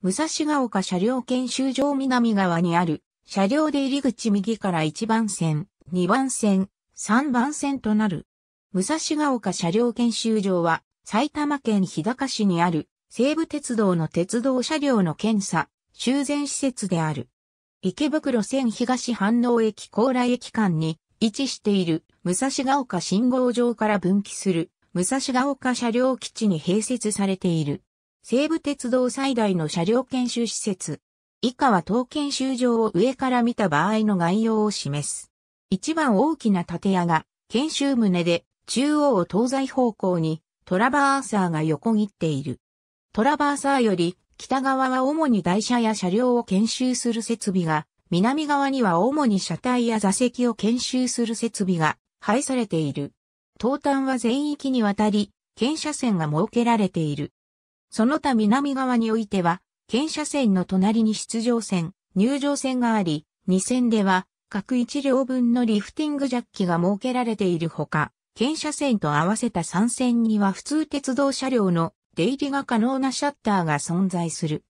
武蔵ヶ丘車両研修場南側にある、車両で入り口右から1番線、2番線、3番線となる。武蔵ヶ丘車両研修場は、埼玉県日高市にある、西武鉄道の鉄道車両の検査、修繕施設である。池袋線東反応駅高麗駅間に位置している武蔵ヶ丘信号場から分岐する武蔵ヶ丘車両基地に併設されている。西武鉄道最大の車両研修施設。以下は当研修場を上から見た場合の概要を示す。一番大きな建屋が研修棟で中央を東西方向にトラバーサーが横切っている。トラバーサーより北側は主に台車や車両を研修する設備が、南側には主に車体や座席を研修する設備が配されている。東端は全域にわたり、検車線が設けられている。その他南側においては、県車線の隣に出場線、入場線があり、2線では、各1両分のリフティングジャッキが設けられているほか、県車線と合わせた3線には普通鉄道車両の出入りが可能なシャッターが存在する。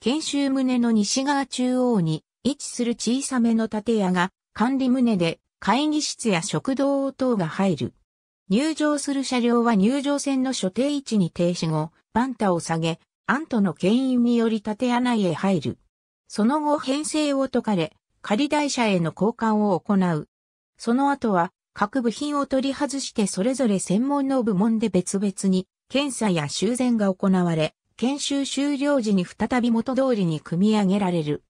研修棟の西側中央に位置する小さめの建屋が管理棟で会議室や食堂等が入る。入場する車両は入場線の所定位置に停止後、バンタを下げ、アントの牽引により縦穴へ入る。その後編成を解かれ、仮台車への交換を行う。その後は、各部品を取り外してそれぞれ専門の部門で別々に、検査や修繕が行われ、研修終了時に再び元通りに組み上げられる。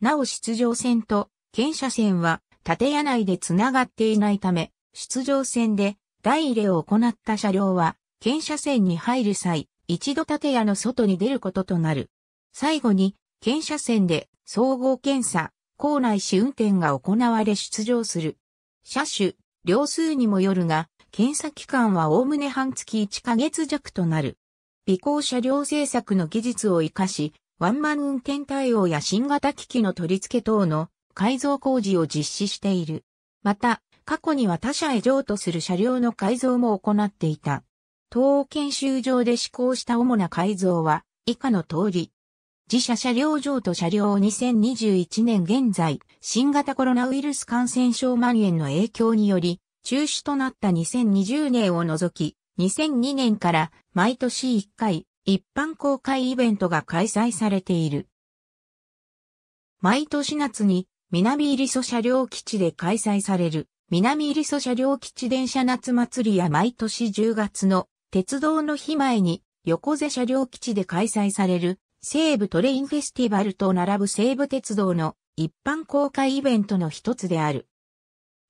なお出場線と、検査線は、縦内で繋がっていないため、出場線で、台入れを行った車両は、検車線に入る際、一度建屋の外に出ることとなる。最後に、検車線で総合検査、校内試運転が行われ出場する。車種、両数にもよるが、検査期間はおおむね半月1ヶ月弱となる。微行車両製作の技術を活かし、ワンマン運転対応や新型機器の取り付け等の改造工事を実施している。また、過去には他社へ譲渡する車両の改造も行っていた。当研修場で施行した主な改造は、以下の通り。自社車両上と車両を2021年現在、新型コロナウイルス感染症蔓延の影響により、中止となった2020年を除き、2002年から毎年1回、一般公開イベントが開催されている。毎年夏に南入ソ車両基地で開催される南入ソ車両基地電車夏祭りや毎年10月の鉄道の日前に横瀬車両基地で開催される西武トレインフェスティバルと並ぶ西武鉄道の一般公開イベントの一つである。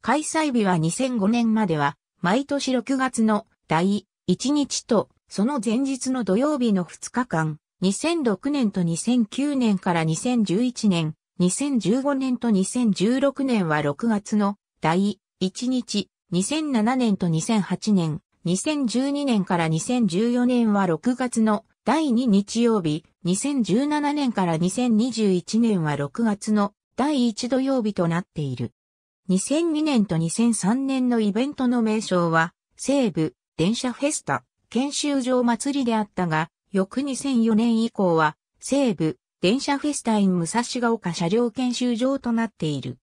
開催日は2005年までは毎年6月の第1日とその前日の土曜日の2日間、2006年と2009年から2011年、2015年と2016年は6月の第1日、2007年と2008年、2012年から2014年は6月の第2日曜日、2017年から2021年は6月の第1土曜日となっている。2002年と2003年のイベントの名称は、西部、電車フェスタ、研修場祭りであったが、翌2004年以降は、西部、電車フェスタイン武蔵ヶ丘車両研修場となっている。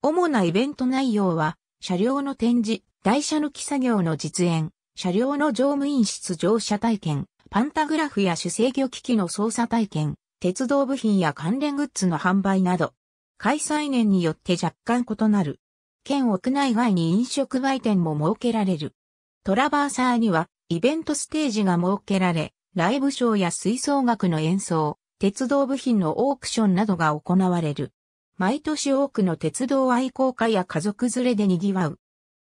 主なイベント内容は、車両の展示、台車抜き作業の実演、車両の乗務員室乗車体験、パンタグラフや主制御機器の操作体験、鉄道部品や関連グッズの販売など、開催年によって若干異なる。県屋内外に飲食売店も設けられる。トラバーサーには、イベントステージが設けられ、ライブショーや吹奏楽の演奏、鉄道部品のオークションなどが行われる。毎年多くの鉄道愛好家や家族連れで賑わう。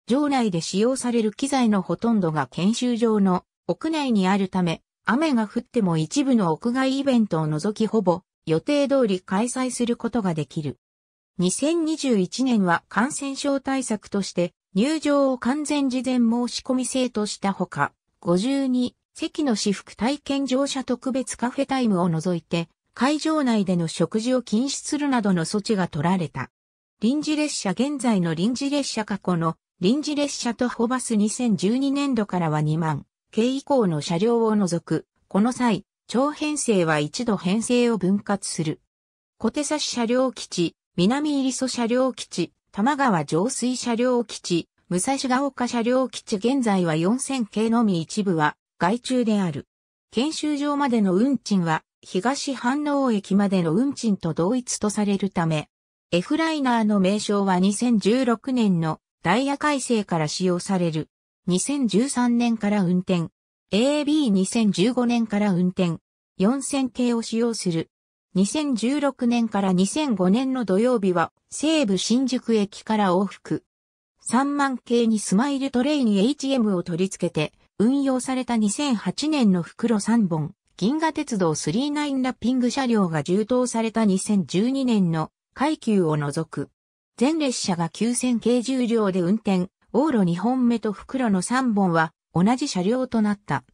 場内で使用される機材のほとんどが研修場の屋内にあるため、雨が降っても一部の屋外イベントを除きほぼ予定通り開催することができる。2021年は感染症対策として入場を完全事前申し込み制としたほか、52席の私服体験乗車特別カフェタイムを除いて会場内での食事を禁止するなどの措置が取られた。臨時列車現在の臨時列車過去の臨時列車徒歩バス2012年度からは2万、系以降の車両を除く、この際、長編成は一度編成を分割する。小手差し車両基地、南入曽車両基地、玉川上水車両基地、武蔵ヶ丘車両基地現在は4000系のみ一部は外注である。研修場までの運賃は東反応駅までの運賃と同一とされるため、F ライナーの名称は2016年のダイヤ改正から使用される。2013年から運転。AB2015 年から運転。4000系を使用する。2016年から2005年の土曜日は西武新宿駅から往復。3万系にスマイルトレイン HM を取り付けて運用された2008年の袋3本、銀河鉄道39ラッピング車両が充当された2012年の階級を除く。全列車が9000系重量で運転、往路2本目と袋の3本は同じ車両となった。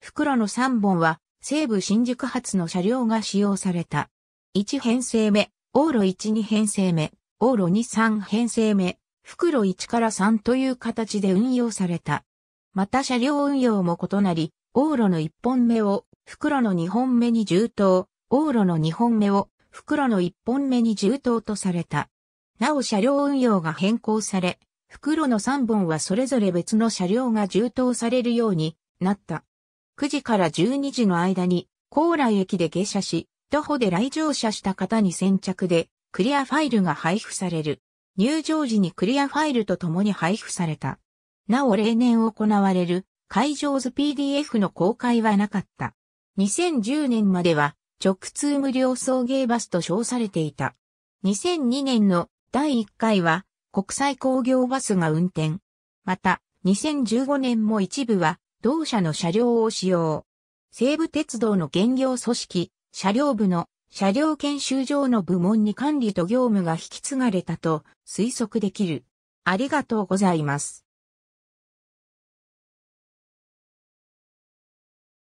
袋の3本は西武新宿発の車両が使用された。1編成目、往路12編成目、往路23編成目、袋1から3という形で運用された。また車両運用も異なり、往路の1本目を袋の2本目に重刀、往路の2本目を袋の1本目に重刀とされた。なお車両運用が変更され、袋の3本はそれぞれ別の車両が充当されるようになった。9時から12時の間に、高来駅で下車し、徒歩で来場者した方に先着で、クリアファイルが配布される。入場時にクリアファイルと共に配布された。なお例年行われる、会場図 PDF の公開はなかった。2010年までは、直通無料送迎バスと称されていた。2002年の第1回は国際工業バスが運転。また、2015年も一部は同社の車両を使用。西武鉄道の現業組織、車両部の車両研修場の部門に管理と業務が引き継がれたと推測できる。ありがとうございます。